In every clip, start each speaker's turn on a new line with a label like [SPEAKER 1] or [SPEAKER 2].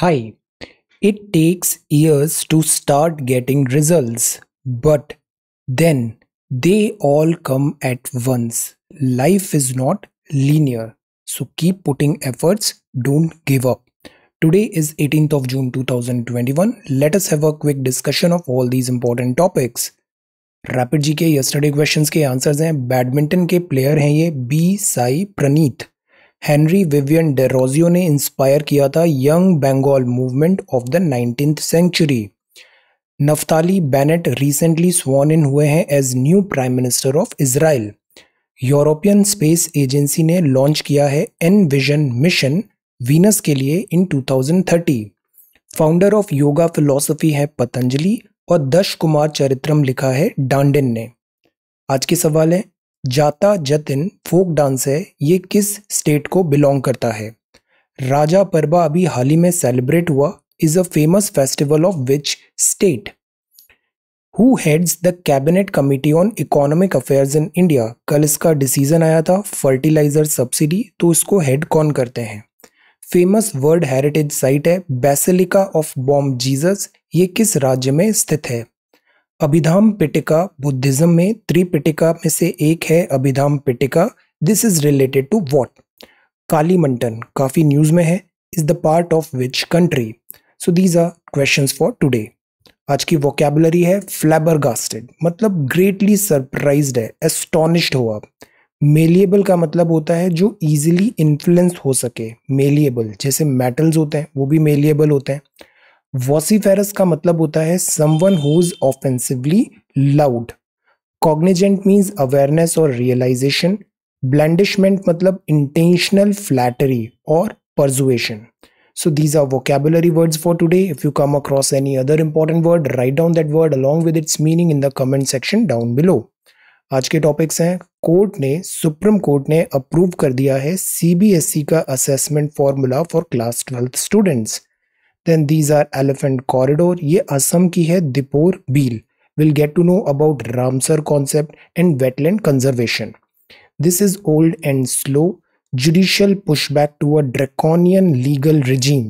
[SPEAKER 1] Hi, it takes years to start getting results, but then they all come at once. Life is not linear, so keep putting efforts, don't give up. Today is 18th of June 2021. Let us have a quick discussion of all these important topics. Rapid GK yesterday questions' ke answers answers Badminton ke player player ye B Sai Henry Vivian Derozio ने inspire किया था young Bengal movement of the nineteen century Naftali Bennett recently sworn in हुए हैं as new prime minister of Israel European space agency ने launch किया है an vision mission Venus के लिए in 2030 founder of yoga philosophy है पतंजलि और दश कुमार चरित्रम लिखा है डांडिन ने आज के सवाल है जाता जतिन फोक डांस है ये किस स्टेट को बिलोंग करता है राजा परबा अभी हाल ही में सेलिब्रेट हुआ is a famous festival of which state who heads the cabinet committee on economic affairs in India कल इसका डिसीजन आया था फर्टिलाइजर सब्सिडी तो इसको हेड कौन करते हैं फेमस वर्ल्ड हेरिटेज साइट है बेसिलिका ऑफ बॉम जीजस ये किस राज्य में स्थित है अभिधाम पिटिका बुद्धिज्म में त्रिपिटिका में से एक है Abhidhamma Pitaka this is related to what Kalimantan काफ़ी न्यूज़ में है is the part of which country so these are question for today आज की वोकेबलरी है फ्लैबरगास्टेड मतलब ग्रेटली सरप्राइज है एस्टोनिश्ड हो आप मेलिएबल का मतलब होता है जो ईजिली इन्फ्लुएंस हो सके मेलिएबल जैसे मेटल्स होते हैं वो भी मेलिएबल होते हैं वॉसीफेरस का मतलब होता है someone who is offensively loud cognizant means awareness और रियलाइजेशन ब्लैंडिशमेंट मतलब इंटेंशनल फ्लैटरी और persuasion so these are vocabulary words for today if you come across any other important word write down that word along with its meaning in the comment section down below आज के topics हैं court ने supreme court ने approve कर दिया है CBSE e का assessment formula for class twelfth students then these are elephant corridor ये असम की है Dipor Beel will get to know about Ramsar concept and wetland conservation this is old and slow judicial pushback to a draconian legal regime,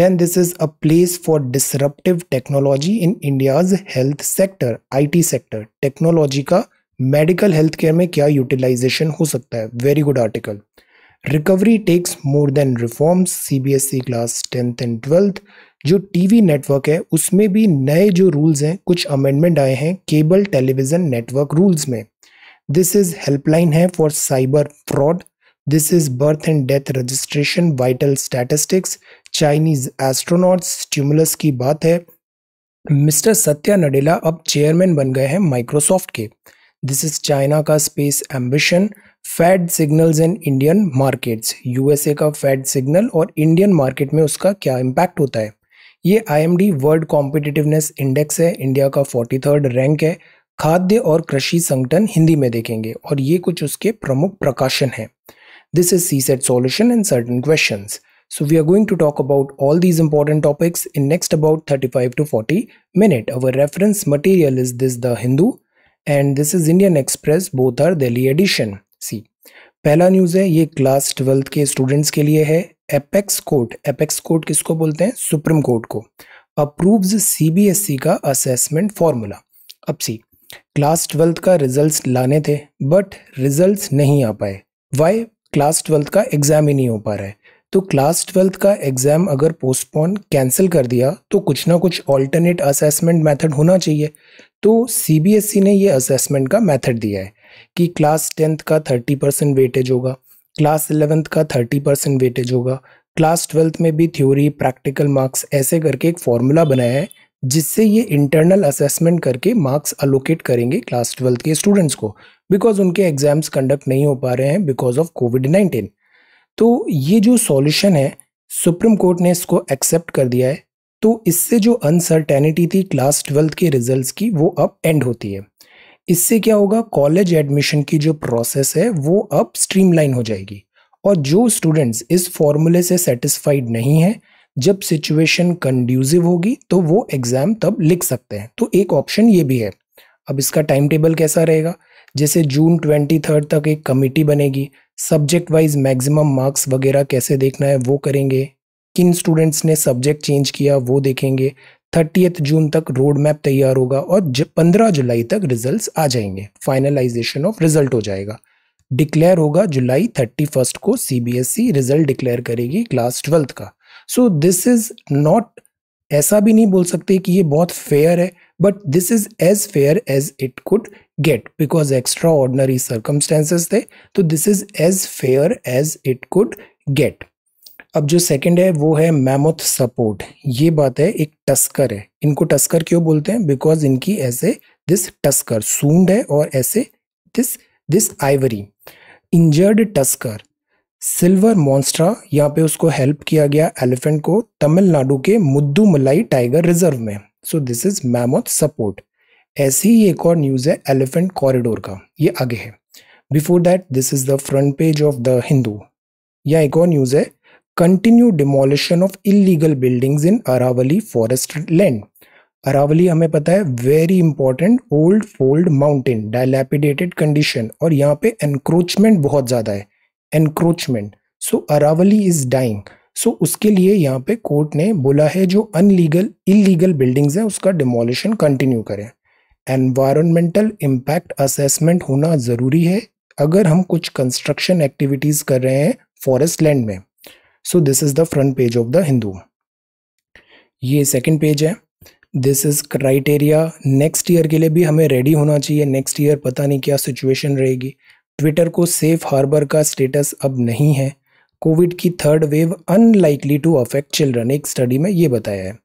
[SPEAKER 1] then this is a place for disruptive technology in India's health sector, IT sector. Technology का medical healthcare में क्या utilization हो सकता है? Very good article. Recovery takes more than reforms CBSE class tenth and twelfth जो TV network है उसमें भी नए जो रूल्स हैं कुछ अमेंडमेंट आए हैं केबल टेलीविज़न नेटवर्क रूल्स में दिस इज़ हेल्पलाइन है for cyber fraud this is birth and death registration vital statistics Chinese astronauts stimulus की बात है मिस्टर सत्या नडेला अब चेयरमैन बन गए हैं माइक्रोसॉफ्ट के दिस इज़ चाइना का space ambition Fed signals in Indian markets USA का फैड सिग्नल और इंडियन मार्केट में उसका क्या इम्पैक्ट होता है ये आईएमडी वर्ल्ड कॉम्पिटिटिवनेस इंडेक्स है इंडिया का फोर्टी थर्ड रैंक है खाद्य और कृषि संगठन हिंदी में देखेंगे और ये कुछ उसके प्रमुख प्रकाशन हैं this is C set solution and certain question So we are going to talk about all these important topics in next about 35 to 40 minute. Our reference material is this The Hindu and this is Indian Express both are Delhi edition. सी पहला न्यूज़ है ये class twelfth के students के लिए है apex court apex court किसको बोलते हैं सुप्रीम कोर्ट को अप्रूव्स सीबीएसई e का असेसमेंट फॉर्मूला अब सी क्लास ट्वेल्थ का रिजल्ट्स लाने थे बट रिजल्ट्स नहीं आ पाए वाई क्लास ट्वेल्थ का एग्ज़ाम ही नहीं हो पा रहा है तो क्लास ट्वेल्थ का एग्ज़ाम अगर पोस्टपोन कैंसिल कर दिया तो कुछ ना कुछ ऑल्टरनेट असेसमेंट मेथड होना चाहिए तो सीबीएसई e ने ये असेसमेंट का मेथड दिया है कि क्लास टेंथ का थर्टी परसेंट वेटेज होगा क्लास इलेवेंथ का थर्टी परसेंट वेटेज होगा क्लास ट्वेल्थ में भी थ्योरी प्रैक्टिकल मार्क्स ऐसे करके एक फॉर्मूला बनाया है जिससे ये इंटरनल असेसमेंट करके मार्क्स अलोकेट करेंगे क्लास ट्वेल्थ के स्टूडेंट्स को बिकॉज उनके एग्जाम्स कंडक्ट नहीं हो पा रहे हैं बिकॉज ऑफ कोविड नाइन्टीन तो ये जो सॉल्यूशन है सुप्रीम कोर्ट ने इसको एक्सेप्ट कर दिया है तो इससे जो अनसर्टेनिटी थी क्लास ट्वेल्थ के रिजल्ट्स की वो अब एंड होती है इससे क्या होगा कॉलेज एडमिशन की जो प्रोसेस है वो अब स्ट्रीमलाइन हो जाएगी और जो स्टूडेंट्स इस फॉर्मूले से सेटिस्फाइड नहीं है जब सिचुएशन कंड्यूसिव होगी तो वो एग्ज़ाम तब लिख सकते हैं तो एक ऑप्शन ये भी है अब इसका टाइम टेबल कैसा रहेगा जैसे जून ट्वेंटी थर्ड तक एक कमिटी बनेगी सब्जेक्ट वाइज मैक्सिमम मार्क्स वगैरह कैसे देखना है वो करेंगे किन स्टूडेंट्स ने सब्जेक्ट चेंज किया वो देखेंगे थर्टीथ जून तक रोड मैप तैयार होगा और पंद्रह जुलाई तक रिजल्ट्स आ जाएंगे फाइनलाइजेशन ऑफ रिजल्ट हो जाएगा डिक्लेयर होगा जुलाई थर्टी फर्स्ट को सीबीएसई रिजल्ट डिक्लेयर करेगी क्लास ट्वेल्थ का सो दिस इज नॉट ऐसा भी नहीं बोल सकते कि ये बहुत फेयर है but this is as fair as it could get because extraordinary circumstances थे तो this is as fair as it could get अब जो सेकंड है वो है मैमोथ सपोर्ट ये बात है एक टस्कर है इनको टस्कर क्यों बोलते हैं बिकॉज इनकी ऐसे दिस टस्कर सूंड है और ऐसे this this ivory injured tusker silver monster यहाँ पे उसको हेल्प किया गया एलिफेंट को तमिलनाडु के मुद्दू मलाई टाइगर रिजर्व में so this is mammoth support ऐसी ही एक और न्यूज़ है एलिफेंट कॉरिडोर का ये आगे है before that this is the front page of the Hindu या एक और न्यूज़ है continue demolition of illegal buildings in Aravalli forest land Aravalli हमें पता है very important old fold mountain dilapidated condition और यहाँ पे एनक्रोचमेंट बहुत ज़्यादा है encroachment so Aravalli is dying so उसके लिए यहाँ पे कोर्ट ने बोला है जो अनलीगल इलीगल बिल्डिंग्स हैं उसका डिमोलिशन कंटिन्यू करें एनवायरमेंटल इम्पैक्ट असेसमेंट होना ज़रूरी है अगर हम कुछ कंस्ट्रक्शन एक्टिविटीज़ कर रहे हैं फॉरेस्ट लैंड में so this is the front page of the Hindu ये सेकेंड पेज है this is criteria next year के लिए भी हमें रेडी होना चाहिए नेक्स्ट ईयर पता नहीं क्या सिचुएशन रहेगी ट्विटर को सेफ हार्बर का स्टेटस अब नहीं है कोविड की third wave unlikely to affect children एक स्टडी में ये बताया है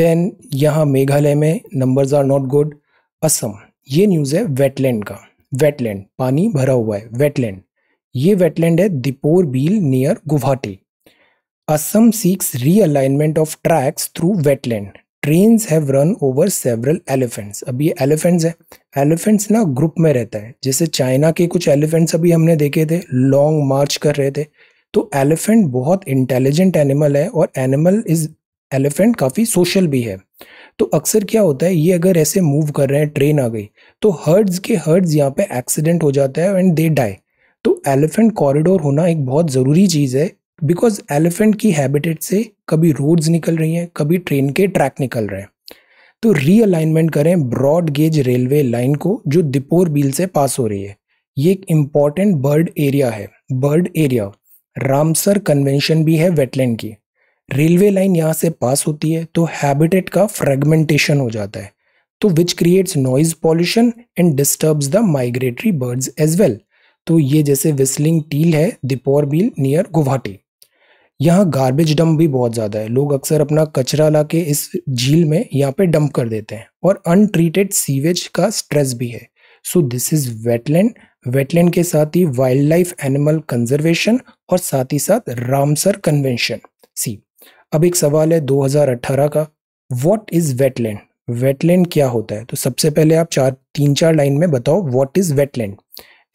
[SPEAKER 1] देन यहाँ मेघालय में numbers are not good Assam ये न्यूज़ है वेटलैंड का वेटलैंड पानी भरा हुआ है वेटलैंड ये वेटलैंड है Dipor Beel near Guwahati Assam seeks realignment of tracks through wetland. Train have run over several elephants अभी ये एलिफेंट्स है एलिफेंट्स ना ग्रुप में रहता है जैसे चाइना के कुछ एलिफेंट्स अभी हमने देखे थे लॉन्ग मार्च कर रहे थे तो एलिफेंट बहुत इंटेलिजेंट एनिमल है और एनिमल इज एलिफेंट काफ़ी सोशल भी है तो अक्सर क्या होता है ये अगर ऐसे मूव कर रहे हैं ट्रेन आ गई तो हर्ड्स के हर्ड्स यहाँ पे एक्सीडेंट हो जाता है एंड दे डाई तो एलिफेंट कॉरिडोर होना एक बहुत ज़रूरी चीज़ है बिकॉज एलिफेंट की हैबिटेट से कभी रोड्स निकल रही हैं कभी ट्रेन के ट्रैक निकल रहे हैं तो रीअलाइनमेंट करें ब्रॉड गेज रेलवे लाइन को जो दिपोर बिल से पास हो रही है ये एक इम्पॉर्टेंट बर्ड एरिया है बर्ड एरिया रामसर कन्वेंशन भी है वेटलैंड की रेलवे लाइन यहाँ से पास होती है तो हैबिटेट का फ्रेगमेंटेशन हो जाता है तो which creates noise pollution and disturbs the migratory birds as well तो ये जैसे विस्लिंग टील है दिपोर बिल नियर गुवाहाटी यहाँ गार्बेज डंप भी बहुत ज़्यादा है लोग अक्सर अपना कचरा ला के इस झील में यहाँ पे डंप कर देते हैं और अनट्रीटेड सीवेज का स्ट्रेस भी है so this is wetland wetland के साथ ही वाइल्ड लाइफ एनिमल कंजर्वेशन और साथ ही साथ रामसर कन्वेंशन सी अब एक सवाल है 2018 का वॉट इज़ वेटलैंड वेटलैंड क्या होता है तो सबसे पहले आप चार तीन चार लाइन में बताओ what is wetland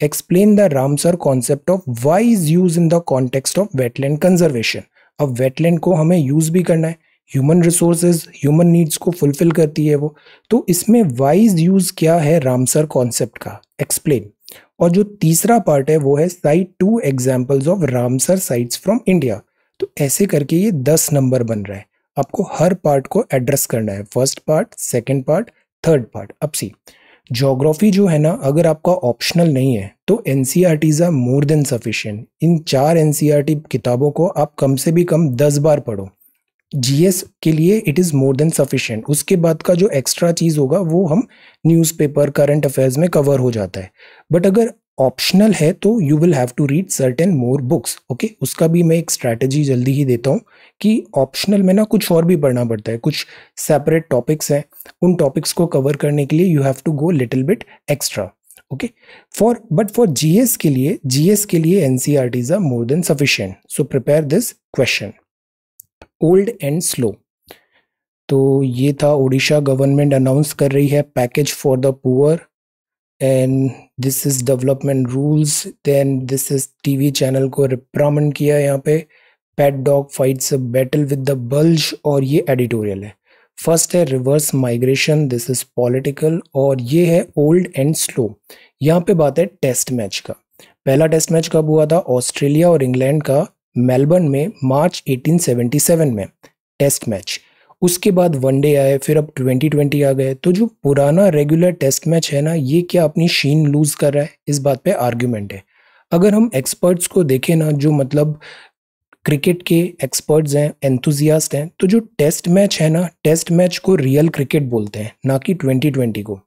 [SPEAKER 1] explain the Ramsar concept of why is used in the context of wetland conservation. अब wetland को हमें यूज़ भी करना है ह्यूमन रिसोर्सेज ह्यूमन नीड्स को फुलफिल करती है वो तो इसमें वाइज यूज़ क्या है रामसर कॉन्सेप्ट का एक्सप्लेन और जो तीसरा पार्ट है वो है site two examples of Ramsar sites from India तो ऐसे करके ये दस नंबर बन रहा है आपको हर पार्ट को एड्रेस करना है first part second part third part अब सी जोग्राफी जो है ना अगर आपका ऑप्शनल नहीं है तो N C ER Ts are more than sufficient इन चार एन सी आर टी किताबों को आप कम से भी कम दस बार पढ़ो जी एस के लिए it is more than sufficient उसके बाद का जो एक्स्ट्रा चीज़ होगा वो हम न्यूज़पेपर करंट अफेयर्स में कवर हो जाता है बट अगर ऑप्शनल है तो you will have to read certain more books okay उसका भी मैं एक स्ट्रैटेजी जल्दी ही देता हूँ कि ऑप्शनल में ना कुछ और भी पढ़ना पड़ता है कुछ सेपरेट टॉपिक्स हैं उन टॉपिक्स को कवर करने के लिए you have to go little bit extra okay for but for GS के लिए जीएस के लिए NCR Ts are more than sufficient so prepare this question old and slow तो ये था ओडिशा गवर्नमेंट अनाउंस कर रही है package for the poor and this is development rules then this is T V channel को reprimand किया यहाँ पे pet dog fights a battle with the bulge और ये एडिटोरियल है फर्स्ट है reverse migration this is political और ये है ओल्ड एंड स्लो यहाँ पे बात है टेस्ट मैच का पहला टेस्ट मैच कब हुआ था ऑस्ट्रेलिया और इंग्लैंड का मेलबर्न में मार्च 1877 में टेस्ट मैच उसके बाद वनडे आए फिर अब ट्वेंटी ट्वेंटी आ गए तो जो पुराना रेगुलर टेस्ट मैच है ना ये क्या अपनी शीन लूज कर रहा है इस बात पे आर्ग्यूमेंट है अगर हम एक्सपर्ट्स को देखें ना जो मतलब क्रिकेट के एक्सपर्ट्स हैं एंथुजियास्ट हैं तो जो टेस्ट मैच है ना टेस्ट मैच को रियल क्रिकेट बोलते हैं ना कि ट्वेंटी ट्वेंटी को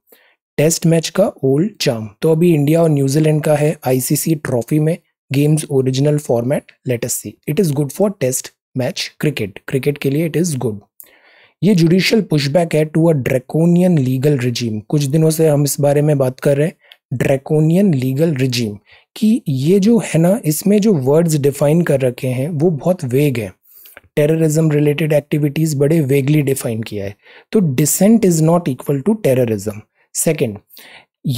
[SPEAKER 1] टेस्ट मैच का ओल्ड चाम तो अभी इंडिया और न्यूजीलैंड का है आईसीसी ट्रॉफी में games original format latest see it is good for test match cricket cricket के लिए इट इज़ गुड ये जुडिशियल पुशबैक है to a draconian legal regime कुछ दिनों से हम इस बारे में बात कर रहे हैं ड्रैकोनियन लीगल रिजीम कि ये जो है ना इसमें जो वर्ड्स डिफाइन कर रखे हैं वो बहुत वेग है टेररिज्म रिलेटेड एक्टिविटीज़ बड़े वेगली डिफाइन किया है तो dissent is not equal to terrorism second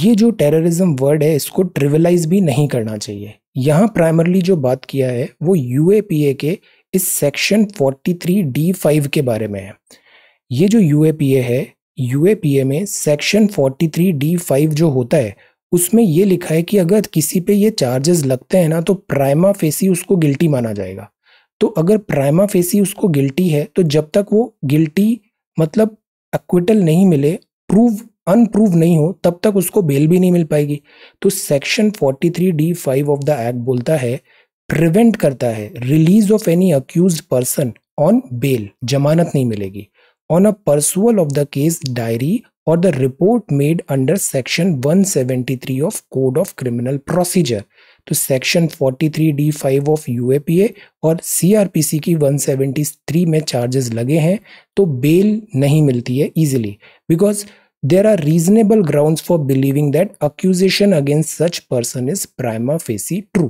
[SPEAKER 1] ये जो टेररिज्म वर्ड है इसको ट्रिवलाइज भी नहीं करना चाहिए यहाँ प्राइमरली जो बात किया है वो यू के इस सेक्शन 43 डी फाइव के बारे में है ये जो यू है यू में सेक्शन 43 डी फाइव जो होता है उसमें ये लिखा है कि अगर किसी पे ये चार्जेस लगते हैं ना तो प्राइमा फेसी उसको गिल्टी माना जाएगा तो अगर प्राइमा फेसी उसको गिल्टी है तो जब तक वो गिल्टी मतलब एक्विटल नहीं मिले प्रूव अनप्रूव नहीं हो तब तक उसको बेल भी नहीं मिल पाएगी तो section 43 D five of the act बोलता है प्रिवेंट करता है release of any accused person on bail जमानत नहीं मिलेगी on a perusal of the case diary or the report made under section 173 of code of criminal procedure तो section 43 D 5 of UAPA और की 173 में चार्जेस लगे हैं तो बेल नहीं मिलती है easily because there are reasonable ground for believing that accusation against such person is prima facie true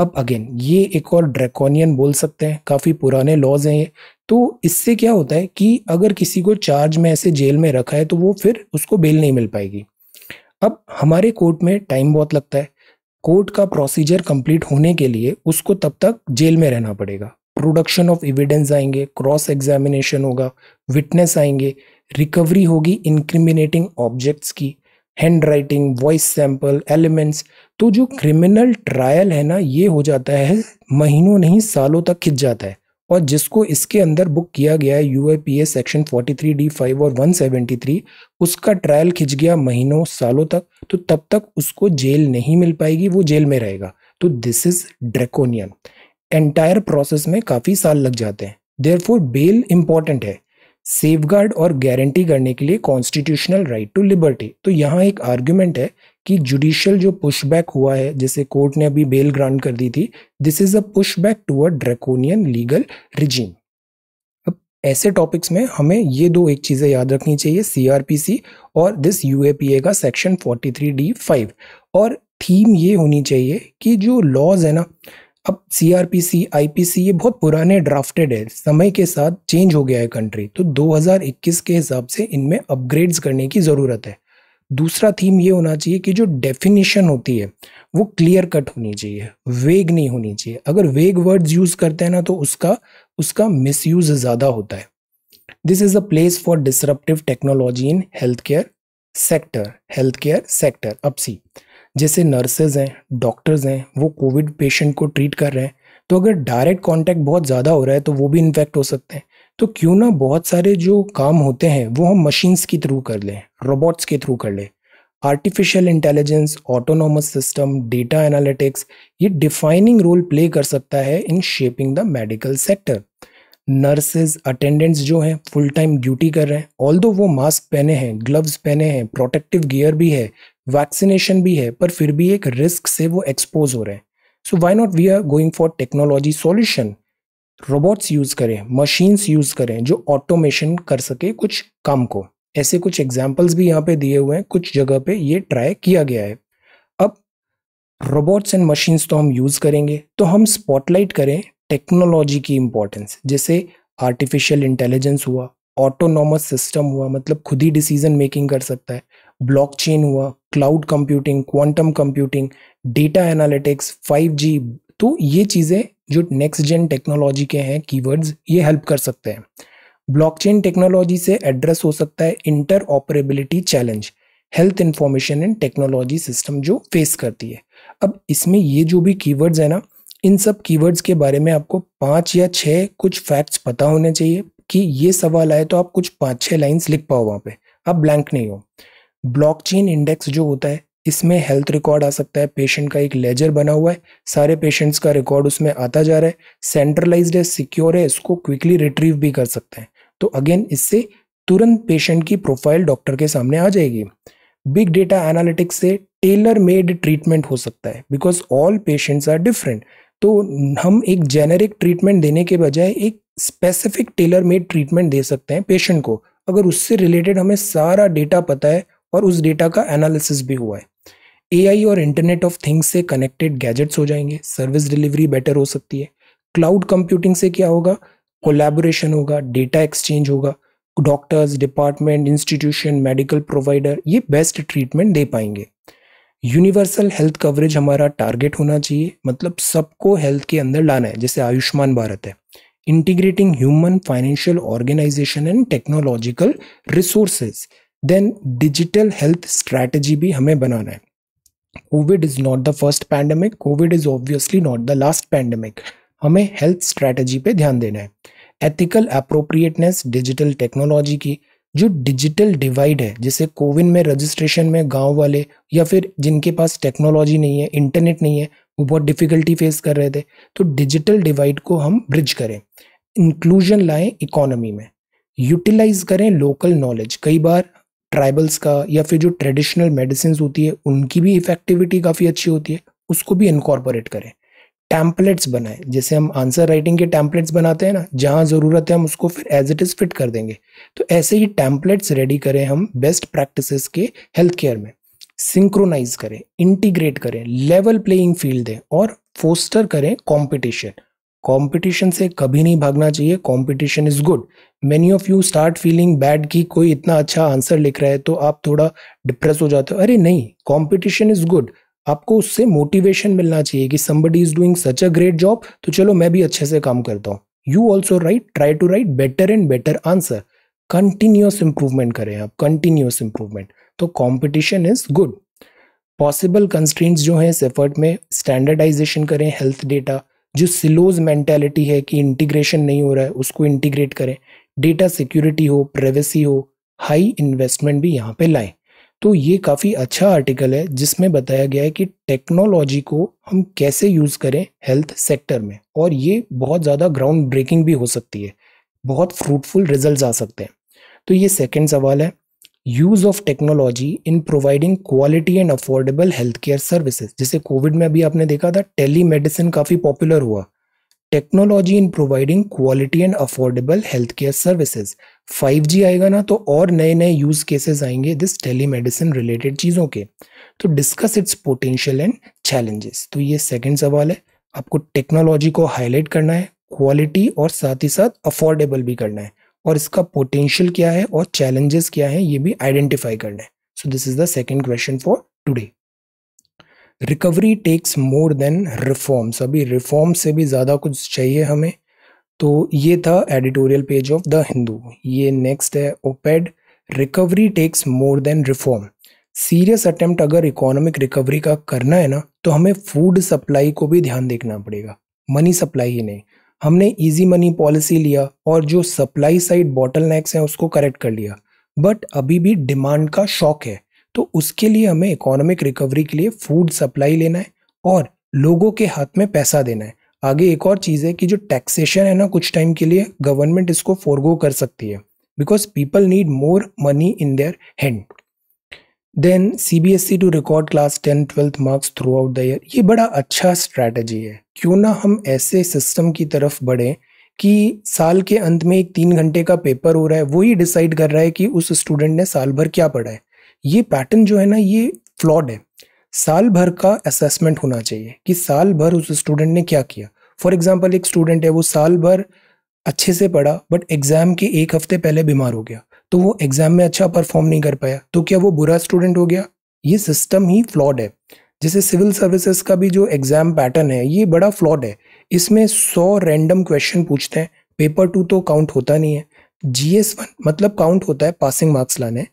[SPEAKER 1] अब अगेन ये एक और ड्रैकोनियन बोल सकते हैं काफ़ी पुराने लॉज हैं ये तो इससे क्या होता है कि अगर किसी को चार्ज में ऐसे जेल में रखा है तो वो फिर उसको बेल नहीं मिल पाएगी अब हमारे कोर्ट में टाइम बहुत लगता है कोर्ट का प्रोसीजर कंप्लीट होने के लिए उसको तब तक जेल में रहना पड़ेगा प्रोडक्शन ऑफ एविडेंस आएंगे क्रॉस एग्जामिनेशन होगा विटनेस आएंगे रिकवरी होगी इनक्रिमिनेटिंग ऑब्जेक्ट्स की handwriting voice sample elements तो जो क्रिमिनल ट्रायल है ना ये हो जाता है महीनों नहीं सालों तक खिंच जाता है और जिसको इसके अंदर बुक किया गया है यू सेक्शन 43 डी फाइव और 173 उसका ट्रायल खिंच गया महीनों सालों तक तो तब तक उसको जेल नहीं मिल पाएगी वो जेल में रहेगा तो this is draconian entire process में काफ़ी साल लग जाते हैं देयर बेल इंपॉर्टेंट है सेफ और गारंटी करने के लिए कॉन्स्टिट्यूशनल राइट टू लिबर्टी तो यहाँ एक आर्ग्यूमेंट है कि जुडिशियल जो पुशबैक हुआ है जैसे कोर्ट ने अभी बेल ग्रांट कर दी थी this is a pushback to a draconian legal regime अब ऐसे टॉपिक्स में हमें ये दो एक चीज़ें याद रखनी चाहिए सीआरपीसी और दिस यूएपीए का सेक्शन 43 डी 5 और थीम ये होनी चाहिए कि जो लॉज है ना अब C C R P I P C ये बहुत पुराने ड्राफ्टेड है समय के साथ चेंज हो गया है कंट्री तो 2021 के हिसाब से इनमें अपग्रेड्स करने की ज़रूरत है दूसरा थीम ये होना चाहिए कि जो डेफिनेशन होती है वो क्लियर कट होनी चाहिए वेग नहीं होनी चाहिए अगर वेग वर्ड्स यूज़ करते हैं ना तो उसका उसका मिस ज़्यादा होता है this is a place for disruptive technology in health care sector health care sector अब सी जैसे नर्सेज हैं डॉक्टर्स हैं वो कोविड पेशेंट को ट्रीट कर रहे हैं तो अगर डायरेक्ट कांटेक्ट बहुत ज़्यादा हो रहा है तो वो भी इन्फेक्ट हो सकते हैं तो क्यों ना बहुत सारे जो काम होते हैं वो हम मशीन्स के थ्रू कर लें रोबोट्स के थ्रू कर लें artificial intelligence autonomous system data analytics ये डिफाइनिंग रोल प्ले कर सकता है in shaping the medical sector nurses attendants जो हैं फुल टाइम ड्यूटी कर रहे हैं ऑल वो मास्क पहने हैं ग्लव्स पहने हैं प्रोटेक्टिव गियर भी है वैक्सीनेशन भी है पर फिर भी एक रिस्क से वो एक्सपोज हो रहे हैं so why not we are going for technology solution robots use करें मशीन्स यूज़ करें जो ऑटोमेशन कर सके कुछ काम को ऐसे कुछ एग्जाम्पल्स भी यहाँ पे दिए हुए हैं कुछ जगह पे ये ट्राई किया गया है अब रोबोट्स एंड मशीन्स तो हम यूज़ करेंगे तो हम स्पॉटलाइट करें टेक्नोलॉजी की इम्पोर्टेंस जैसे आर्टिफिशियल इंटेलिजेंस हुआ ऑटोनॉमस सिस्टम हुआ मतलब खुद ही डिसीजन मेकिंग कर सकता है ब्लॉकचेन हुआ cloud computing quantum computing data analytics 5G तो ये चीज़ें जो नेक्स्ट जेन टेक्नोलॉजी के हैं कीवर्ड्स ये हेल्प कर सकते हैं ब्लॉकचेन टेक्नोलॉजी से एड्रेस हो सकता है interoperability challenge health information and technology system जो फेस करती है अब इसमें ये जो भी कीवर्ड्स है ना इन सब कीवर्ड्स के बारे में आपको पाँच या छः कुछ फैक्ट्स पता होने चाहिए कि ये सवाल आए तो आप कुछ पाँच छः लाइन्स लिख पाओ वहाँ पे आप ब्लैंक नहीं हो ब्लॉकचेन इंडेक्स जो होता है इसमें हेल्थ रिकॉर्ड आ सकता है पेशेंट का एक लेजर बना हुआ है सारे पेशेंट्स का रिकॉर्ड उसमें आता जा रहा है सेंट्रलाइज्ड है सिक्योर है इसको क्विकली रिट्रीव भी कर सकते हैं तो अगेन इससे तुरंत पेशेंट की प्रोफाइल डॉक्टर के सामने आ जाएगी बिग डेटा एनालिटिक्स से टेलर मेड ट्रीटमेंट हो सकता है because all patients are different तो हम एक जेनेरिक ट्रीटमेंट देने के बजाय एक स्पेसिफिक टेलर मेड ट्रीटमेंट दे सकते हैं पेशेंट को अगर उससे रिलेटेड हमें सारा डेटा पता है और उस डेटा का एनालिसिस भी हुआ है एआई और इंटरनेट ऑफ थिंग्स से कनेक्टेड गैजेट्स हो जाएंगे सर्विस डिलीवरी बेटर हो सकती है क्लाउड कंप्यूटिंग से क्या होगा कोलेबोरेशन होगा डेटा एक्सचेंज होगा doctors department institution medical provider ये बेस्ट ट्रीटमेंट दे पाएंगे यूनिवर्सल हेल्थ कवरेज हमारा टारगेट होना चाहिए मतलब सबको हेल्थ के अंदर लाना है जैसे आयुष्मान भारत है integrating human financial organisation and technological resources then digital health strategy भी हमें बनाना है COVID is not the first pandemic COVID is obviously not the last pandemic हमें हेल्थ स्ट्रैटेजी पे ध्यान देना है एथिकल अप्रोप्रिएटनेस डिजिटल टेक्नोलॉजी की जो डिजिटल डिवाइड है जैसे कोविन में रजिस्ट्रेशन में गांव वाले या फिर जिनके पास टेक्नोलॉजी नहीं है इंटरनेट नहीं है वो बहुत डिफ़िकल्टी फेस कर रहे थे तो डिजिटल डिवाइड को हम ब्रिज करें इंक्लूजन लाएं इकोनॉमी में यूटिलाइज करें लोकल नॉलेज कई बार ट्राइबल्स का या फिर जो ट्रेडिशनल मेडिसिन होती है उनकी भी इफेक्टिविटी काफ़ी अच्छी होती है उसको भी इनकॉर्पोरेट करें टैम्पलेट्स बनाएं जैसे हम आंसर राइटिंग के टैम्पलेट्स बनाते हैं ना जहाँ ज़रूरत है हम उसको फिर एज इट इज़ फिट कर देंगे तो ऐसे ही टैम्पलेट्स रेडी करें हम बेस्ट प्रैक्टिसेस के हेल्थ केयर में सिंक्रोनाइज करें इंटीग्रेट करें लेवल प्लेइंग फील्ड दें और फोस्टर करें कॉम्पिटिशन कंपटीशन से कभी नहीं भागना चाहिए competition is good many of you start feeling bad कि कोई इतना अच्छा आंसर लिख रहा है तो आप थोड़ा डिप्रेस हो जाते हो अरे नहीं कंपटीशन इज गुड आपको उससे मोटिवेशन मिलना चाहिए कि somebody is doing such a great job तो चलो मैं भी अच्छे से काम करता हूँ you also right try to write better and better answer continuous improvement करें आप कंटिन्यूस इंप्रूवमेंट तो competition is good possible constraints जो हैं इस एफर्ट में स्टैंडर्डाइजेशन करें हेल्थ डेटा जो सिलोज मेंटेलिटी है कि इंटीग्रेशन नहीं हो रहा है उसको इंटीग्रेट करें डेटा सिक्योरिटी हो प्राइवेसी हो हाई इन्वेस्टमेंट भी यहाँ पे लाएं तो ये काफ़ी अच्छा आर्टिकल है जिसमें बताया गया है कि टेक्नोलॉजी को हम कैसे यूज़ करें हेल्थ सेक्टर में और ये बहुत ज़्यादा ग्राउंड ब्रेकिंग भी हो सकती है बहुत फ्रूटफुल रिजल्ट आ सकते हैं तो ये सेकेंड सवाल है use of technology in providing quality and affordable health care services जैसे कोविड में अभी आपने देखा था टेली मेडिसिन काफ़ी पॉपुलर हुआ technology in providing quality and affordable health care services 5G आएगा ना तो और नए नए यूज केसेस आएंगे दिस टेली मेडिसिन रिलेटेड चीज़ों के तो discuss its potential and challenges तो ये सेकेंड सवाल है आपको टेक्नोलॉजी को हाईलाइट करना है क्वालिटी और साथ ही साथ अफोर्डेबल भी करना है और इसका पोटेंशियल क्या है और चैलेंजेस क्या है ये भी आइडेंटिफाई करना है so this is the second question for today recovery takes more than reforms अभी रिफॉर्म से भी ज़्यादा कुछ चाहिए हमें तो ये था editorial page of the Hindu ये नेक्स्ट है op-ed recovery takes more than reform serious attempt अगर इकोनॉमिक रिकवरी का करना है ना तो हमें फूड सप्लाई को भी ध्यान देखना पड़ेगा मनी सप्लाई ही नहीं हमने इजी मनी पॉलिसी लिया और जो सप्लाई साइड बॉटल नेक्स हैं उसको करेक्ट कर लिया बट अभी भी डिमांड का शॉक है तो उसके लिए हमें इकोनॉमिक रिकवरी के लिए फूड सप्लाई लेना है और लोगों के हाथ में पैसा देना है आगे एक और चीज़ है कि जो टैक्सेशन है ना कुछ टाइम के लिए गवर्नमेंट इसको फोरगो कर सकती है because people need more money in their hand then C B S E to record class ten twelfth marks throughout the year ये बड़ा अच्छा स्ट्रैटेजी है क्यों ना हम ऐसे सिस्टम की तरफ बढ़ें कि साल के अंत में एक तीन घंटे का पेपर हो रहा है वो ही डिसाइड कर रहा है कि उस स्टूडेंट ने साल भर क्या पढ़ा है ये पैटर्न जो है ना ये फ्लॉड है साल भर का असेसमेंट होना चाहिए कि साल भर उस स्टूडेंट ने क्या किया फॉर एग्जाम्पल एक स्टूडेंट है वो साल भर अच्छे से पढ़ा बट एग्ज़ाम के एक हफ्ते पहले बीमार हो गया तो वो एग्जाम में अच्छा परफॉर्म नहीं कर पाया तो क्या वो बुरा स्टूडेंट हो गया ये सिस्टम ही फ्लॉड है जैसे सिविल सर्विसेज का भी जो एग्जाम पैटर्न है ये बड़ा फ्लॉड है इसमें सौ रैंडम क्वेश्चन पूछते हैं पेपर टू तो काउंट होता नहीं है जी एस वन मतलब काउंट होता है पासिंग मार्क्स लाने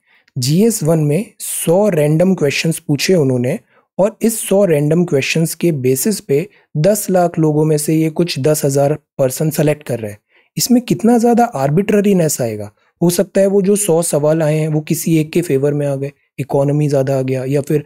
[SPEAKER 1] जी एस वन में सौ रैंडम क्वेश्चन पूछे उन्होंने और इस सौ रैंडम क्वेश्चन के बेसिस पे दस लाख लोगों में से ये कुछ दस हज़ार पर्सन सेलेक्ट कर रहे हैं इसमें कितना ज़्यादा आर्बिट्ररीनेस आएगा हो सकता है वो जो सौ सवाल आए हैं वो किसी एक के फेवर में आ गए इकोनॉमी ज़्यादा आ गया या फिर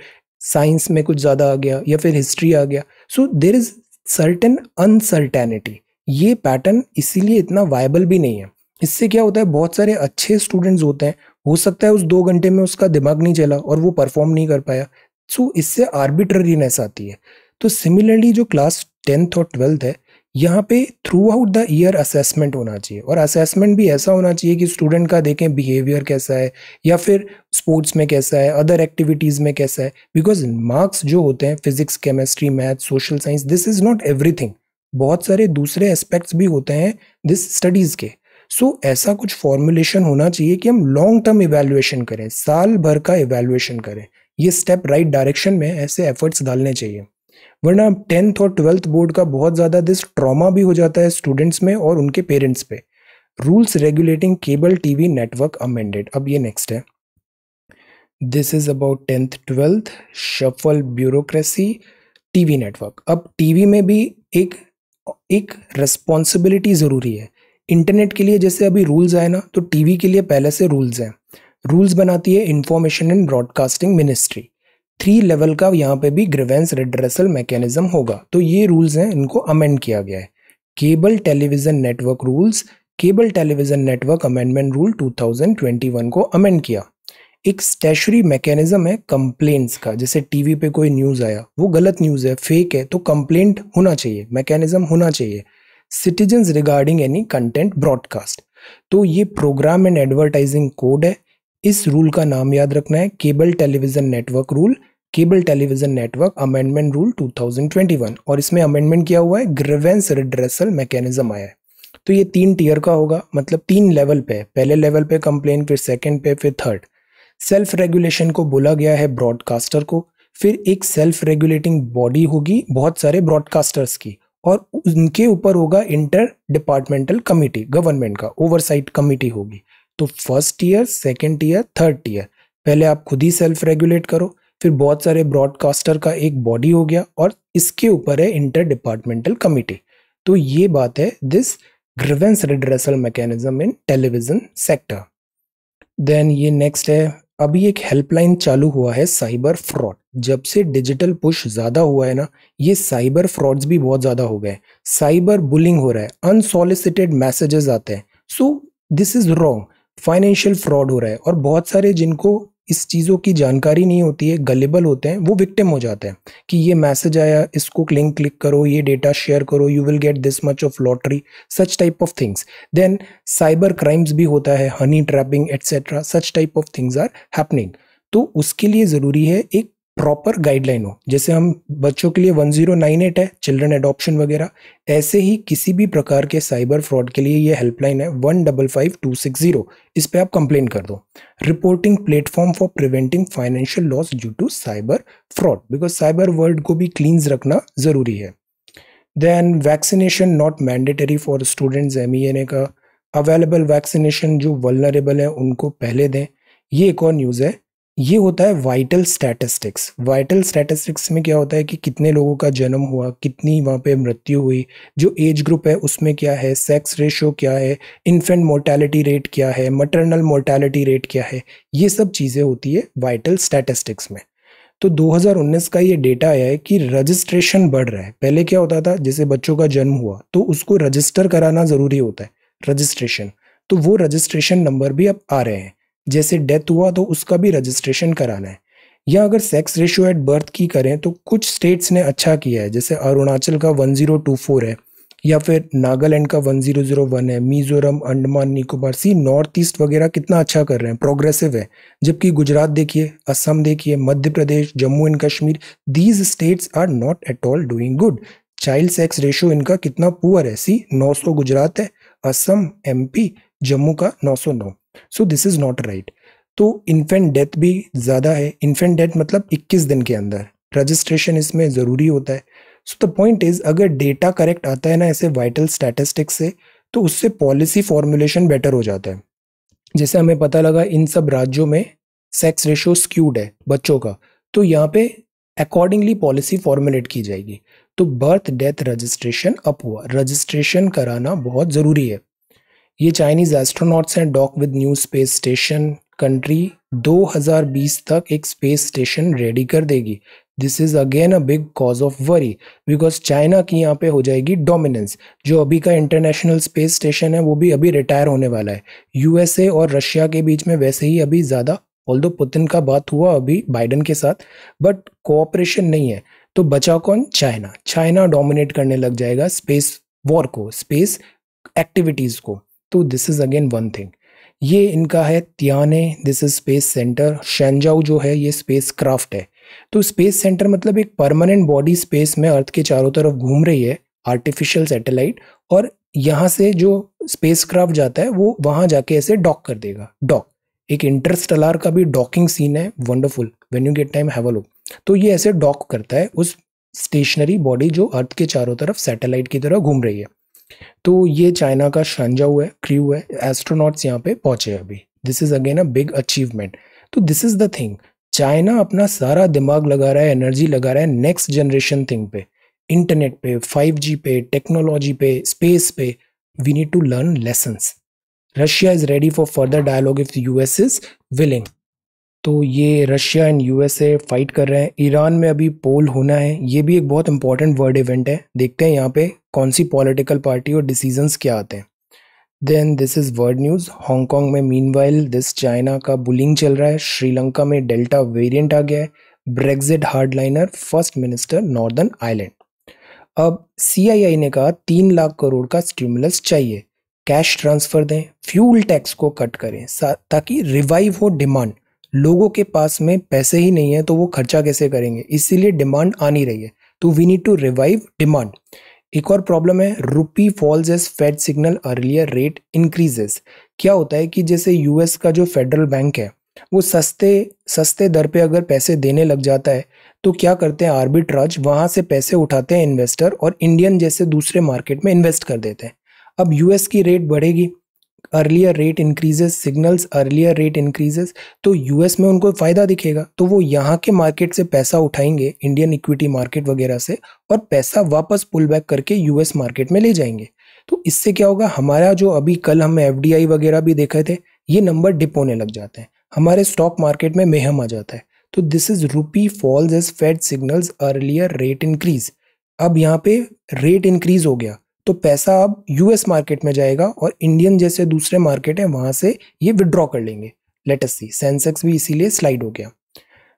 [SPEAKER 1] साइंस में कुछ ज़्यादा आ गया या फिर हिस्ट्री आ गया so there is certain uncertainty ये पैटर्न इसीलिए इतना वायबल भी नहीं है इससे क्या होता है बहुत सारे अच्छे स्टूडेंट्स होते हैं हो सकता है उस दो घंटे में उसका दिमाग नहीं चला और वो परफॉर्म नहीं कर पाया सो इससे आर्बिट्ररीनेस आती है तो सिमिलरली जो क्लास टेंथ और ट्वेल्थ है यहाँ पे throughout the year assessment होना चाहिए और असेसमेंट भी ऐसा होना चाहिए कि स्टूडेंट का देखें बिहेवियर कैसा है या फिर स्पोर्ट्स में कैसा है अदर एक्टिविटीज़ में कैसा है बिकॉज मार्क्स जो होते हैं physics chemistry math social science this is not everything बहुत सारे दूसरे एस्पेक्ट्स भी होते हैं दिस स्टडीज़ के सो so, ऐसा कुछ फॉर्मुलेशन होना चाहिए कि हम लॉन्ग टर्म इवेल्युएशन करें साल भर का इवेल्युएशन करें ये स्टेप राइट डायरेक्शन में ऐसे एफर्ट्स डालने चाहिए वरना टेंथ और ट्वेल्थ बोर्ड का बहुत ज़्यादा दिस ट्रॉमा भी हो जाता है स्टूडेंट्स में और उनके पेरेंट्स पे rules regulating cable TV network amended अब ये नेक्स्ट है this is about tenth twelfth shuffle bureaucracy TV network अब टीवी में भी एक एक रेस्पॉन्सिबिलिटी ज़रूरी है इंटरनेट के लिए जैसे अभी रूल्स आए ना तो टीवी के लिए पहले से रूल्स हैं रूल्स बनाती है information and broadcasting ministry three level का यहाँ पे भी ग्रीवेंस रिड्रेसल मैकेनिज्म होगा तो ये रूल्स हैं इनको अमेंड किया गया है cable television network rules cable television network amendment rule 2021 को अमेंड किया एक स्टेशरी मैकेनिज्म है कंप्लेंट्स का जैसे टीवी पे कोई न्यूज़ आया वो गलत न्यूज़ है फेक है तो कंप्लेंट होना चाहिए मैकेनिज्म होना चाहिए citizen regarding any content broadcast तो ये प्रोग्राम एंड एडवर्टाइजिंग कोड है इस रूल का नाम याद रखना है cable television network rule 2021 cable television network amendment rule 2021 और इसमें अमेंडमेंट किया हुआ है ग्रेवेंस रिड्रेसल मैकेनिज्म आया है तो ये तीन टीयर का होगा मतलब तीन लेवल पे पहले लेवल पे कंप्लेन फिर सेकंड पे फिर थर्ड सेल्फ रेगुलेशन को बोला गया है ब्रॉडकास्टर को फिर एक सेल्फ रेगुलेटिंग बॉडी होगी बहुत सारे ब्रॉडकास्टर्स की और उनके ऊपर होगा इंटर डिपार्टमेंटल कमिटी गवर्नमेंट का ओवरसाइट कमिटी होगी तो first year second year third year पहले आप खुद ही सेल्फ रेगुलेट करो फिर बहुत सारे ब्रॉडकास्टर का एक बॉडी हो गया और इसके ऊपर है इंटर डिपार्टमेंटल कमिटी तो ये बात है this grievance redressal mechanism in television sector then ये नेक्स्ट है अभी एक हेल्पलाइन चालू हुआ है साइबर फ्रॉड जब से डिजिटल पुश ज़्यादा हुआ है ना ये साइबर फ्रॉड्स भी बहुत ज़्यादा हो गए साइबर बुलिंग हो रहा है अनसॉलिसिटेड मैसेजेस आते हैं so this is wrong financial fraud हो रहा है और बहुत सारे जिनको इस चीज़ों की जानकारी नहीं होती है गलेबल होते हैं वो विक्टिम हो जाते हैं कि ये मैसेज आया इसको लिंक क्लिक करो ये डेटा शेयर करो you will get this much of lottery such type of things then cyber crimes भी होता है honey trapping etcetera such type of things are happening तो उसके लिए ज़रूरी है एक प्रॉपर गाइडलाइन हो जैसे हम बच्चों के लिए 1098 है चिल्ड्रन एडॉप्शन वगैरह ऐसे ही किसी भी प्रकार के साइबर फ्रॉड के लिए ये हेल्पलाइन है one double five two six zero इस पर आप कंप्लेन कर दो reporting platform for preventing financial loss due to cyber fraud because cyber world को भी क्लींस रखना ज़रूरी है then vaccination not mandatory for students एम का अवेलेबल वैक्सीनेशन जो वलनरेबल है उनको पहले दें ये एक और न्यूज़ है ये होता है वाइटल स्टैटिस्टिक्स वाइटल स्टैटिस्टिक्स में क्या होता है कि कितने लोगों का जन्म हुआ कितनी वहाँ पे मृत्यु हुई जो एज ग्रुप है उसमें क्या है सेक्स रेशो क्या है इन्फेंट मोर्टैलिटी रेट क्या है मटरनल मोर्टैलिटी रेट क्या है ये सब चीज़ें होती है वाइटल स्टैटिस्टिक्स में तो 2019 का ये डेटा आया है कि रजिस्ट्रेशन बढ़ रहा है पहले क्या होता था जैसे बच्चों का जन्म हुआ तो उसको रजिस्टर कराना ज़रूरी होता है रजिस्ट्रेशन तो वो रजिस्ट्रेशन नंबर भी अब आ रहे हैं जैसे डेथ हुआ तो उसका भी रजिस्ट्रेशन कराना है या अगर सेक्स रेशियो एट बर्थ की करें तो कुछ स्टेट्स ने अच्छा किया है जैसे अरुणाचल का 1024 है या फिर नागालैंड का 1001 है Mizoram Andaman Nicobar see North East वगैरह कितना अच्छा कर रहे हैं प्रोग्रेसिव है जबकि गुजरात देखिए असम देखिए Madhya Pradesh Jammu and Kashmir these states are not at all doing good child sex ratio इनका कितना पुअर है सी 900 गुजरात है असम एमपी जम्मू का 909 so this is not right तो इन्फेंट डेथ भी ज़्यादा है इन्फेंट डेथ मतलब 21 दिन के अंदर रजिस्ट्रेशन इसमें ज़रूरी होता है सो द पॉइंट इज़ अगर डेटा करेक्ट आता है ना ऐसे वाइटल स्टैटिस्टिक्स से तो उससे पॉलिसी फॉर्मुलेशन बेटर हो जाता है जैसे हमें पता लगा इन सब राज्यों में सेक्स रेशो स्क्यूड है बच्चों का तो यहाँ पे अकॉर्डिंगली पॉलिसी फॉर्मुलेट की जाएगी तो बर्थ डेथ रजिस्ट्रेशन अप हुआ रजिस्ट्रेशन कराना बहुत ज़रूरी है ये चाइनीज़ एस्ट्रोनॉट्स हैं dock with new space station country 2020 तक एक स्पेस स्टेशन रेडी कर देगी this is again a big cause of worry because China की यहाँ पे हो जाएगी डोमिनेंस जो अभी का इंटरनेशनल स्पेस स्टेशन है वो भी अभी रिटायर होने वाला है यूएसए और रशिया के बीच में वैसे ही अभी ज़्यादा ऑल दो पुतिन का बात हुआ अभी बाइडन के साथ बट कोऑपरेशन नहीं है तो बचा कौन चाइना चाइना डोमिनेट करने लग जाएगा स्पेस वॉर को स्पेस एक्टिविटीज़ को तो this is again one thing ये इनका है Tianhe this is space centre Shenzhou जो है ये स्पेस क्राफ्ट है तो स्पेस सेंटर मतलब एक परमानेंट बॉडी स्पेस में अर्थ के चारों तरफ घूम रही है आर्टिफिशियल सैटेलाइट और यहाँ से जो स्पेस क्राफ्ट जाता है वो वहाँ जाके ऐसे डॉक कर देगा डॉक एक इंटरस्टलार का भी डॉकिंग सीन है wonderful when you get time have a look तो ये ऐसे डॉक करता है उस स्टेशनरी बॉडी जो अर्थ के चारों तरफ सैटेलाइट की तरह घूम रही है तो ये चाइना का शंजाऊ है क्रू है एस्ट्रोनॉट्स यहाँ पे पहुंचे अभी this is again a big achievement तो this is the thing China अपना सारा दिमाग लगा रहा है एनर्जी लगा रहा है नेक्स्ट जनरेशन थिंग पे इंटरनेट पे 5G पे टेक्नोलॉजी पे स्पेस पे we need to learn lesson Russia is ready for further dialogue if U S is willing तो ये रशिया एंड यूएसए फाइट कर रहे हैं ईरान में अभी पोल होना है ये भी एक बहुत इंपॉर्टेंट वर्ल्ड इवेंट है देखते हैं यहाँ पे कौन सी पॉलिटिकल पार्टी और डिसीजंस क्या आते हैं then this is world news Hong Kong में मीन दिस चाइना का बुलिंग चल रहा है श्रीलंका में डेल्टा वेरिएंट आ गया है Brexit hardliner first minister northern island अब सीआईआई ने कहा तीन लाख करोड़ का स्टिमुलस चाहिए कैश ट्रांसफ़र दें फ्यूल टैक्स को कट करें ताकि रिवाइव हो डिमांड लोगों के पास में पैसे ही नहीं है तो वो खर्चा कैसे करेंगे इसीलिए डिमांड आनी रही है तो we need to revive demand एक और प्रॉब्लम है rupee falls as Fed signal earlier rate increases क्या होता है कि जैसे यूएस का जो फेडरल बैंक है वो सस्ते सस्ते दर पे अगर पैसे देने लग जाता है तो क्या करते हैं आर्बिट्राज वहाँ से पैसे उठाते हैं इन्वेस्टर और इंडियन जैसे दूसरे मार्केट में इन्वेस्ट कर देते हैं अब यूएस की रेट बढ़ेगी earlier rate increases signals earlier rate increases तो यूएस में उनको फ़ायदा दिखेगा तो वो यहाँ के मार्केट से पैसा उठाएंगे इंडियन इक्विटी मार्केट वगैरह से और पैसा वापस पुल बैक करके यूएस मार्केट में ले जाएंगे तो इससे क्या होगा हमारा जो अभी कल हम एफ वगैरह भी देखे थे ये नंबर डिप होने लग जाते हैं हमारे स्टॉक मार्केट में मेहम आ जाता है तो this is rupee falls as Fed signals earlier rate increase अब यहाँ पे रेट इंक्रीज हो गया तो पैसा अब यूएस मार्केट में जाएगा और इंडियन जैसे दूसरे मार्केट हैं वहां से ये विड्रॉ कर लेंगे लेटेस्ट सी सेंसेक्स भी इसीलिए स्लाइड हो गया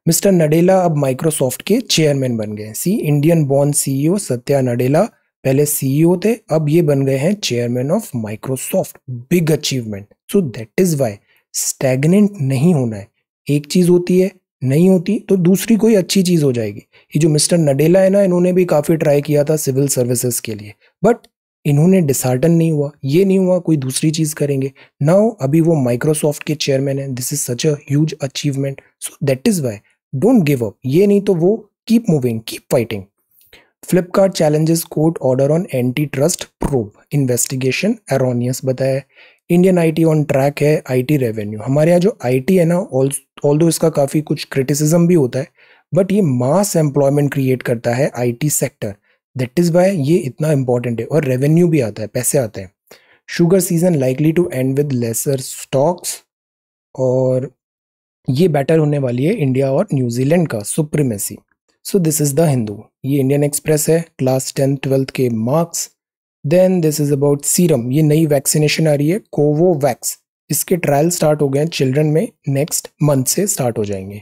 [SPEAKER 1] मिस्टर नडेला अब माइक्रोसॉफ्ट के चेयरमैन बन गए see Indian born CEO Satya Nadella पहले सीईओ e थे अब ये बन गए हैं chairman of Microsoft big achievement so that is why stagnant नहीं होना है एक चीज़ होती है नहीं होती तो दूसरी कोई अच्छी चीज़ हो जाएगी ये जो मिस्टर नडेला है ना इन्होंने भी काफ़ी ट्राई किया था सिविल सर्विसेज के लिए बट इन्होंने डिसार्टन नहीं हुआ ये नहीं हुआ कोई दूसरी चीज़ करेंगे नाउ अभी वो माइक्रोसॉफ्ट के चेयरमैन है this is such huge achievement so that is why don't give up ये नहीं तो वो keep moving keep fighting Flipkart challenges court order on antitrust probe investigation erroneous बताया इंडियन आईटी ऑन ट्रैक है IT revenue हमारे यहाँ जो IT है ना ऑल दो इसका काफ़ी कुछ क्रिटिसिज्म भी होता है बट ये मास एम्प्लॉयमेंट क्रिएट करता है IT sector that is why ये इतना इंपॉर्टेंट है और रेवेन्यू भी आता है पैसे आते हैं sugar season likely to end with lesser stocks और ये बेटर होने वाली है इंडिया और न्यूजीलैंड का supremacy so this is the Hindu ये इंडियन एक्सप्रेस है क्लास टेंथ ट्वेल्थ के marks then this is about serum ये नई वैक्सीनेशन आ रही है कोवोवैक्स इसके ट्रायल स्टार्ट हो गए हैं चिल्ड्रन में नेक्स्ट मंथ से स्टार्ट हो जाएंगे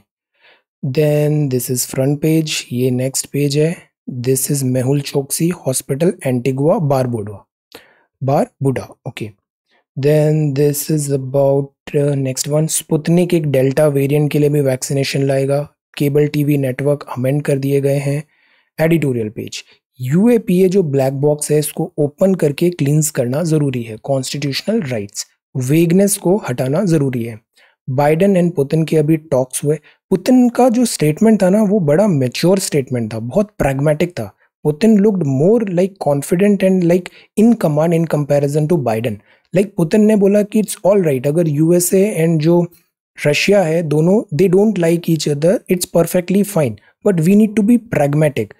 [SPEAKER 1] then this is front page ये नेक्स्ट पेज है this is mehul choksi hospital antigua barbuda barbuda okay then this is about next one Sputnik एक डेल्टा वेरियंट के लिए भी वैक्सीनेशन लाएगा केबल टीवी नेटवर्क अमेंड कर दिए गए हैं एडिटोरियल पेज यू जो ब्लैक बॉक्स है इसको ओपन करके क्लींस करना ज़रूरी है कॉन्स्टिट्यूशनल राइट्स वेगनेस को हटाना ज़रूरी है बाइडेन एंड पुतिन के अभी टॉक्स हुए पुतिन का जो स्टेटमेंट था ना वो बड़ा मेच्योर स्टेटमेंट था बहुत प्रैग्मेटिक था Putin looked more like confident and like in command in comparison to Biden like Putin ने बोला कि इट्स ऑल राइट अगर यूएसए एंड जो रशिया है दोनों they don't like each other it's perfectly fine but we need to be pragmatic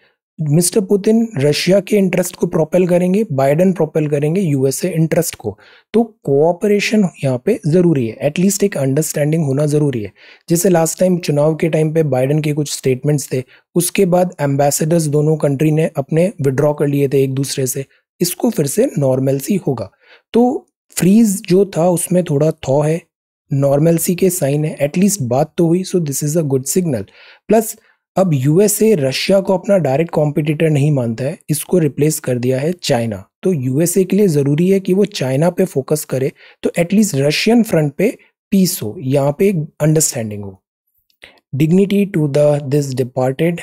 [SPEAKER 1] mister Putin Russia के interest को propel करेंगे बाइडन प्रोपेल करेंगे यूएसए इंटरेस्ट को तो कोऑपरेशन यहाँ पे ज़रूरी है एटलीस्ट एक अंडरस्टैंडिंग होना ज़रूरी है जैसे लास्ट टाइम चुनाव के टाइम पे बाइडन के कुछ स्टेटमेंट्स थे उसके बाद एम्बेसडर्स दोनों कंट्री ने अपने विड्रॉ कर लिए थे एक दूसरे से इसको फिर से नॉर्मलसी होगा तो फ्रीज जो था उसमें थोड़ा थॉ है नॉर्मलसी के साइन है एटलीस्ट बात तो हुई so this is a good signal plus अब यूएसए रशिया को अपना डायरेक्ट कॉम्पिटिटर नहीं मानता है इसको रिप्लेस कर दिया है चाइना तो यूएसए के लिए ज़रूरी है कि वो चाइना पे फोकस करे तो एटलीस्ट रशियन फ्रंट पे पीस हो यहाँ पे अंडरस्टैंडिंग हो dignity to the this departed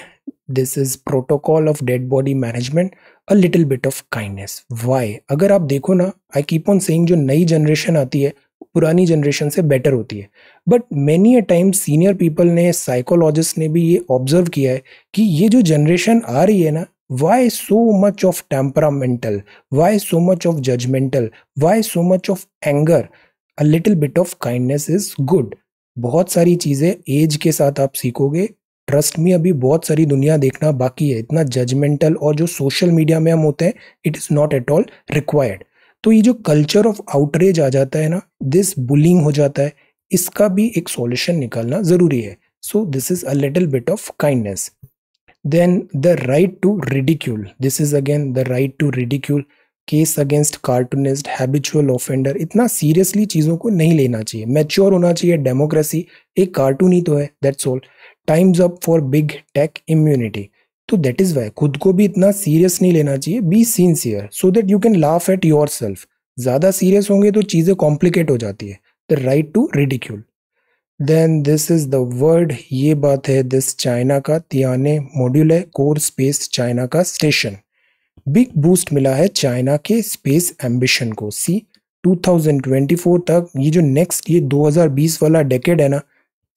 [SPEAKER 1] this is protocol of dead body management a little bit of kindness why अगर आप देखो ना आई कीप ऑन सेइंग जो नई जनरेशन आती है पुरानी जनरेशन से बेटर होती है but many a time senior people ने साइकोलॉजिस्ट ने भी ये ऑब्जर्व किया है कि ये जो जनरेशन आ रही है ना why so much of temperamental why so much of judgmental why so much of anger a little bit of kindness is good बहुत सारी चीज़ें एज के साथ आप सीखोगे ट्रस्ट में अभी बहुत सारी दुनिया देखना बाकी है इतना जजमेंटल और जो सोशल मीडिया में हम होते हैं it is not at all required तो ये जो कल्चर ऑफ आउटरेज आ जाता है ना दिस बुलिंग हो जाता है इसका भी एक सॉल्यूशन निकालना ज़रूरी है so this is a little bit of kindness then the right to ridicule this is again the right to ridicule case against cartoonist habitual offender इतना सीरियसली चीज़ों को नहीं लेना चाहिए मैच्योर होना चाहिए डेमोक्रेसी एक कार्टून ही तो है that's all times up for big tech immunity तो देट इज़ वाई खुद को भी इतना सीरियस नहीं लेना चाहिए be sincere so that you can laugh at yourself ज़्यादा सीरियस होंगे तो चीज़ें कॉम्प्लिकेट हो जाती है the right to ridicule then this is the word ये बात है दिस चाइना का तियाने मॉड्यूल है कोर स्पेस चाइना का स्टेशन बिग बूस्ट मिला है चाइना के स्पेस एम्बिशन को सी 2024 तक ये जो नेक्स्ट ये 2020 वाला डेकेड है ना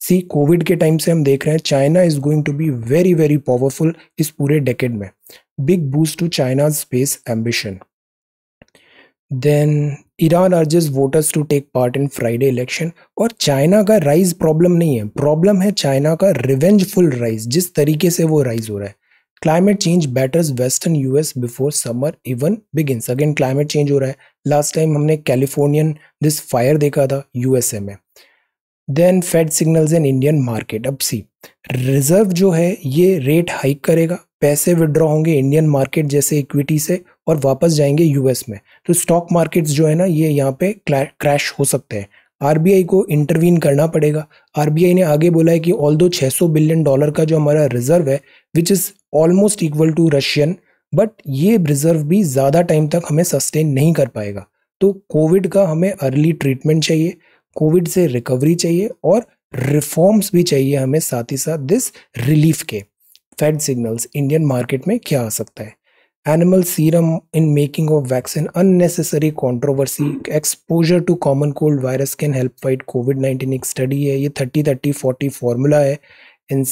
[SPEAKER 1] सी कोविड के टाइम से हम देख रहे हैं China is going to be very very powerful इस पूरे डेकेड में big boost to China space ambition then Iran urges voters to take part in Friday election और चाइना का राइज प्रॉब्लम नहीं है प्रॉब्लम है चाइना का रिवेंजफुल राइज जिस तरीके से वो राइज हो रहा है climate change batters western US before summer even begins again climate change हो रहा है लास्ट टाइम हमने कैलिफोर्नियन दिस फायर देखा था यूएसए में then Fed signals in Indian market अब सी रिजर्व जो है ये रेट हाइक करेगा पैसे विड्रॉ होंगे इंडियन मार्केट जैसे इक्विटी से और वापस जाएंगे यूएस में तो स्टॉक मार्केट्स जो है ना ये यहाँ पे क्रैश हो सकते हैं आरबीआई को इंटरवीन करना पड़ेगा आरबीआई ने आगे बोला है कि ऑल दो छः बिलियन डॉलर का जो हमारा रिजर्व है which is almost equal to Russian but ये रिजर्व भी ज़्यादा टाइम तक हमें सस्टेन नहीं कर पाएगा तो कोविड का हमें अर्ली ट्रीटमेंट चाहिए कोविड से रिकवरी चाहिए और रिफॉर्म्स भी चाहिए हमें साथ ही साथ दिस रिलीफ के फेड सिग्नल्स इंडियन मार्केट में क्या आ सकता है animal serum in making of vaccine unnecessary controversy exposure to common cold virus can help fight Covid nineteen एक स्टडी है ये थर्टी थर्टी फोर्टी फॉर्मूला है एन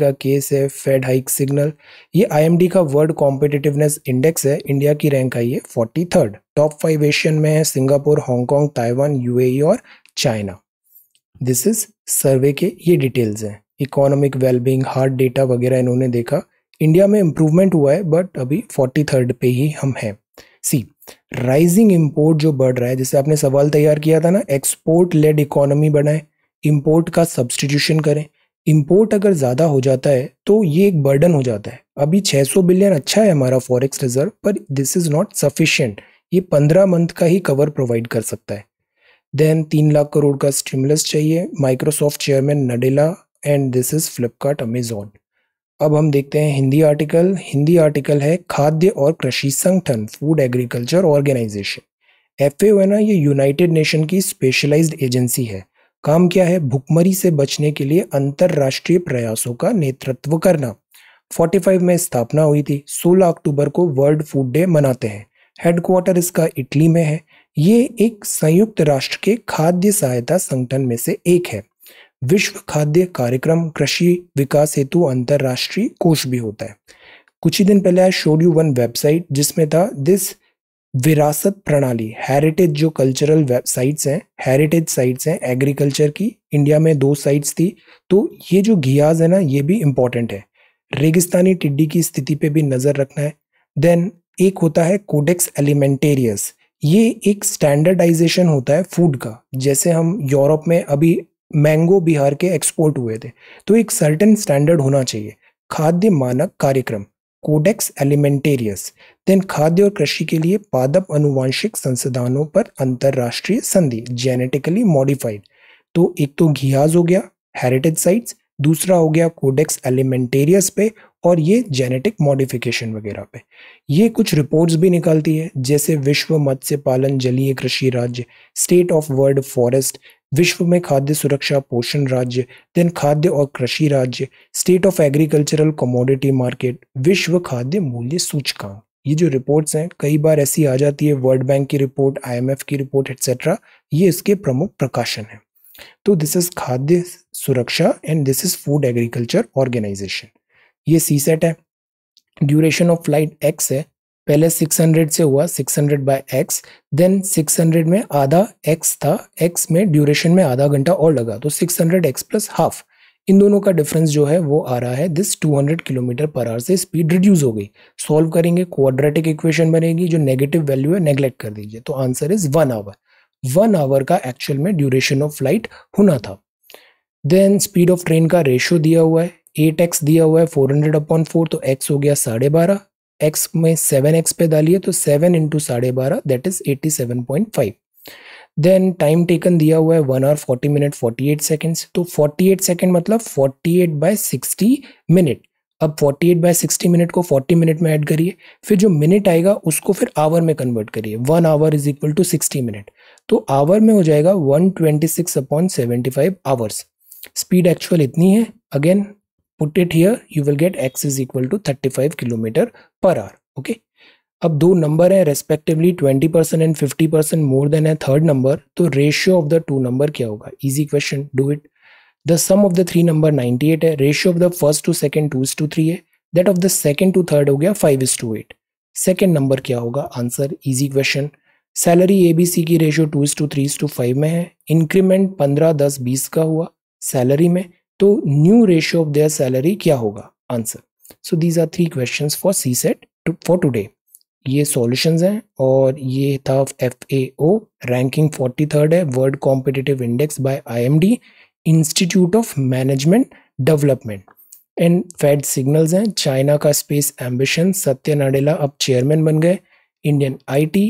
[SPEAKER 1] का केस है फेड हाइक सिग्नल ये आई का वर्ल्ड कॉम्पिटिटिवनेस इंडेक्स है इंडिया की रैंक आई है forty third top five Asian में है सिंगापुर हांगकॉन्ग ताइवान ए और चाइना दिस इज सर्वे के ये डिटेल्स हैं इकोनॉमिक वेलबींग हार्ड डेटा वगैरह इन्होंने देखा इंडिया में इम्प्रूवमेंट हुआ है बट अभी फोर्टी थर्ड पे ही हम हैं सी राइजिंग इम्पोर्ट जो बढ़ रहा है जैसे आपने सवाल तैयार किया था ना एक्सपोर्ट लेड इकोनॉमी बनाए इम्पोर्ट का सब्सटीट्यूशन करें इम्पोर्ट अगर ज़्यादा हो जाता है तो ये एक बर्डन हो जाता है अभी 600 बिलियन अच्छा है हमारा फॉरेक्स रिजर्व पर दिस इज़ नॉट सफिशियंट ये 15 मंथ का ही कवर प्रोवाइड कर सकता है देन तीन लाख करोड़ का स्टिमुलस चाहिए Microsoft chairman Nadella and this is Flipkart Amazon अब हम देखते हैं हिंदी आर्टिकल हिंदी आर्टिकल है खाद्य और कृषि संगठन food agriculture organisation F A ना ये यूनाइटेड नेशन की स्पेशलाइज्ड एजेंसी है काम क्या है भुखमरी से बचने के लिए अंतर्राष्ट्रीय प्रयासों का नेतृत्व करना 45 में स्थापना हुई थी 16 अक्टूबर को वर्ल्ड फूड डे मनाते हैं हेडक्वार्टर इसका इटली में है ये एक संयुक्त राष्ट्र के खाद्य सहायता संगठन में से एक है विश्व खाद्य कार्यक्रम कृषि विकास हेतु अंतर्राष्ट्रीय कोष भी होता है कुछ ही दिन पहले I showed you one website जिसमें था दिस विरासत प्रणाली हेरिटेज जो कल्चरल वेबसाइट्स हैं हेरिटेज साइट्स हैं एग्रीकल्चर की इंडिया में दो साइट्स थी तो ये जो घियाज है ना ये भी इम्पॉर्टेंट है रेगिस्तानी टिड्डी की स्थिति पे भी नज़र रखना है देन एक होता है कोडेक्स एलिमेंटेरियस ये एक स्टैंडर्डाइजेशन होता है फूड का जैसे हम यूरोप में अभी मैंगो बिहार के एक्सपोर्ट हुए थे तो एक सर्टन स्टैंडर्ड होना चाहिए खाद्य मानक कार्यक्रम कोडेक्स एलिमेंटेरियस देन खाद्य और कृषि के लिए पादप अनुवांशिक संसाधनों पर अंतर्राष्ट्रीय संधि जेनेटिकली मॉडिफाइड तो एक तो घियाज हो गया हेरिटेज साइट्स दूसरा हो गया कोडेक्स एलिमेंटेरियस पे और ये जेनेटिक मॉडिफिकेशन वगैरह पे ये कुछ रिपोर्ट्स भी निकलती है जैसे विश्व मत्स्य पालन जलीय कृषि राज्य स्टेट ऑफ वर्ल्ड फॉरेस्ट विश्व में खाद्य सुरक्षा पोषण राज्य देन खाद्य और कृषि राज्य state of agricultural commodity market विश्व खाद्य मूल्य सूचकांक ये जो रिपोर्ट्स हैं कई बार ऐसी आ जाती है वर्ल्ड बैंक की रिपोर्ट आईएमएफ की रिपोर्ट एट्सेट्रा ये इसके प्रमुख प्रकाशन है तो दिस इज खाद्य सुरक्षा and this is food agriculture organization ये सी सेट है ड्यूरेशन ऑफ फ्लाइट एक्स है पहले 600 से हुआ 600 hundred by X then six में आधा एक्स था एक्स में ड्यूरेशन में आधा घंटा और लगा तो 600 हंड्रेड एक्स प्लस हाफ इन दोनों का डिफरेंस जो है वो आ रहा है दिस 200 किलोमीटर पर आवर से स्पीड रिड्यूस हो गई सॉल्व करेंगे क्वाड्रेटिक इक्वेशन बनेगी जो नेगेटिव वैल्यू है नेग्लेक्ट कर दीजिए तो answer is one hour one hour का एक्चुअल में ड्यूरेशन ऑफ फ्लाइट होना था देन स्पीड ऑफ ट्रेन का रेशियो दिया हुआ है एट एक्स दिया हुआ है फोर हंड्रेड अपॉन फोर तो एक्स हो गया साढ़े बारह एक्स में सेवन एक्स पे डालिए तो सेवन इंटू साढ़े बारह that is eighty seven point five then time taken दिया हुआ है one hour forty minute forty eight seconds तो फोर्टी एट सेकेंड मतलब forty eight by sixty minute अब forty eight by sixty minute को forty minute में add करिए फिर जो मिनट आएगा उसको फिर आवर में कन्वर्ट करिए one hour is equal to sixty minute तो आवर में हो जाएगा one twenty six upon seventy five hours speed actual इतनी है again put it here you will get x is equal to 35 km per hour okay अब दो number है respectively 20 percent and fifty percent more then है third number तो ratio of the two number क्या होगा easy question do it the sum of the three number 98 है ratio of the first to second two is to three है that of the second to third हो गया five is to eight second number क्या होगा answer easy question salary A B C की ratio two is to three is to five में है increment पंद्रह दस बीस का हुआ सैलरी में तो new ratio of their salary क्या होगा answer so these are three question for C set for today ये सॉल्यूशंस हैं और ये था F A O ranking forty third है world competitive index by I M D institute of management development and fed signals हैं China का space ambition Satya Nadella अब chairman बन गए इंडियन आईटी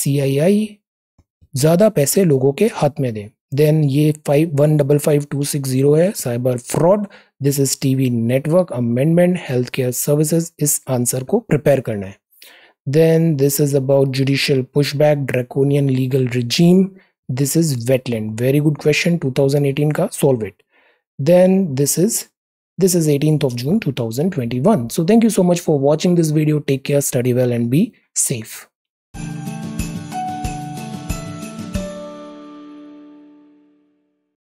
[SPEAKER 1] सीआईआई ज़्यादा पैसे लोगों के हाथ में दें देन ये five one double five two six zero है cyber fraud this is TV network amendment health care services इस आंसर को प्रिपेयर करना है then this is about judicial pushback draconian legal regime this is wetland very good question 2018 का solve it then this is this is 18th of june 2021 so thank you so much for watching this video take care study well and be safe